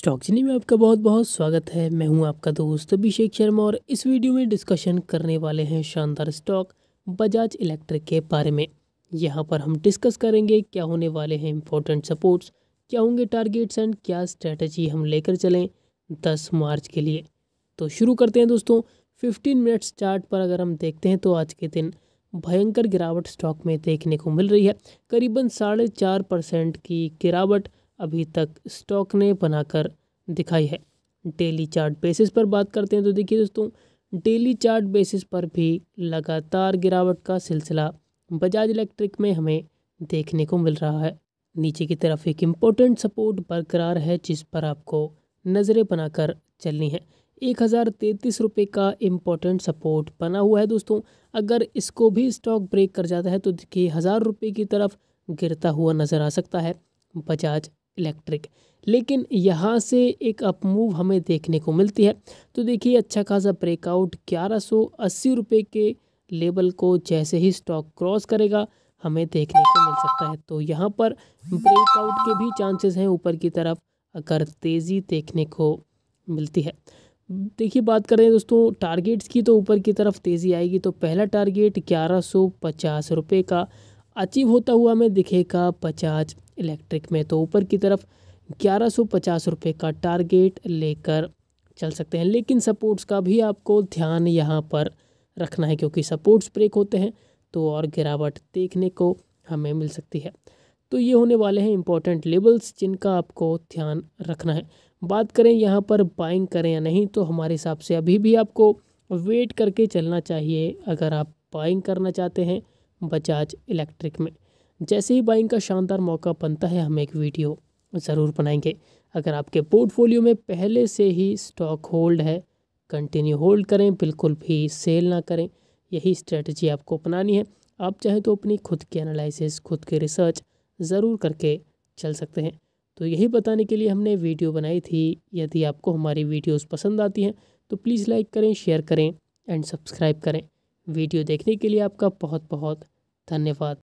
stock जिनी में आपका बहुत बहुत स्वागत है मैं हूं आपका दोस्त अभिषेक शर्मा और इस वीडियो में डिस्कशन करने वाले हैं शानदार स्टॉक बजाज इलेक्ट्रिक के बारे में यहां पर हम डिस्कस करेंगे क्या होने वाले हैं इम्पोर्टेंट सपोर्ट्स क्या होंगे टारगेट्स एंड क्या स्ट्रैटेजी हम लेकर चलें दस मार्च के लिए तो शुरू करते हैं दोस्तों फिफ्टीन मिनट्स चार्ट पर अगर हम देखते हैं तो आज के दिन भयंकर गिरावट स्टॉक में देखने को मिल रही है करीबन साढ़े चार परसेंट की गिरावट अभी तक स्टॉक ने बनाकर दिखाई है डेली चार्ट बेसिस पर बात करते हैं तो देखिए दोस्तों डेली चार्ट बेसिस पर भी लगातार गिरावट का सिलसिला बजाज इलेक्ट्रिक में हमें देखने को मिल रहा है नीचे की तरफ एक इम्पोर्टेंट सपोर्ट बरकरार है जिस पर आपको नज़रें बनाकर चलनी है एक हज़ार तैंतीस रुपये का इम्पोर्टेंट सपोर्ट बना हुआ है दोस्तों अगर इसको भी स्टॉक ब्रेक कर जाता है तो देखिए हज़ार रुपये की तरफ गिरता हुआ नज़र आ सकता है बजाज इलेक्ट्रिक लेकिन यहाँ से एक अपमूव हमें देखने को मिलती है तो देखिए अच्छा खासा ब्रेकआउट ग्यारह सौ अस्सी रुपये के लेवल को जैसे ही स्टॉक क्रॉस करेगा हमें देखने को मिल सकता है तो यहाँ पर ब्रेकआउट के भी चांसेस हैं ऊपर की तरफ अगर तेज़ी देखने को मिलती है देखिए बात करें दोस्तों टारगेट्स की तो ऊपर की तरफ तेज़ी आएगी तो पहला टारगेट ग्यारह सौ पचास रुपये का अचीव होता हुआ हमें दिखेगा बजाज इलेक्ट्रिक में तो ऊपर की तरफ ग्यारह सौ पचास रुपये का टारगेट लेकर चल सकते हैं लेकिन सपोर्ट्स का भी आपको ध्यान यहाँ पर रखना है क्योंकि सपोर्ट्स ब्रेक होते हैं तो और गिरावट देखने को हमें मिल सकती है तो ये होने वाले हैं इंपॉर्टेंट लेवल्स जिनका आपको ध्यान रखना है बात करें यहाँ पर बाइंग करें या नहीं तो हमारे हिसाब से अभी भी आपको वेट करके चलना चाहिए अगर आप बाइंग करना चाहते हैं बजाज इलेक्ट्रिक में जैसे ही बाइंग का शानदार मौका बनता है हम एक वीडियो ज़रूर बनाएंगे अगर आपके पोर्टफोलियो में पहले से ही स्टॉक होल्ड है कंटिन्यू होल्ड करें बिल्कुल भी सेल ना करें यही स्ट्रेटजी आपको अपनानी है आप चाहें तो अपनी खुद की एनालिसिस खुद की रिसर्च ज़रूर करके चल सकते हैं तो यही बताने के लिए हमने वीडियो बनाई थी यदि आपको हमारी वीडियोस पसंद आती हैं तो प्लीज़ लाइक करें शेयर करें एंड सब्सक्राइब करें वीडियो देखने के लिए आपका बहुत बहुत धन्यवाद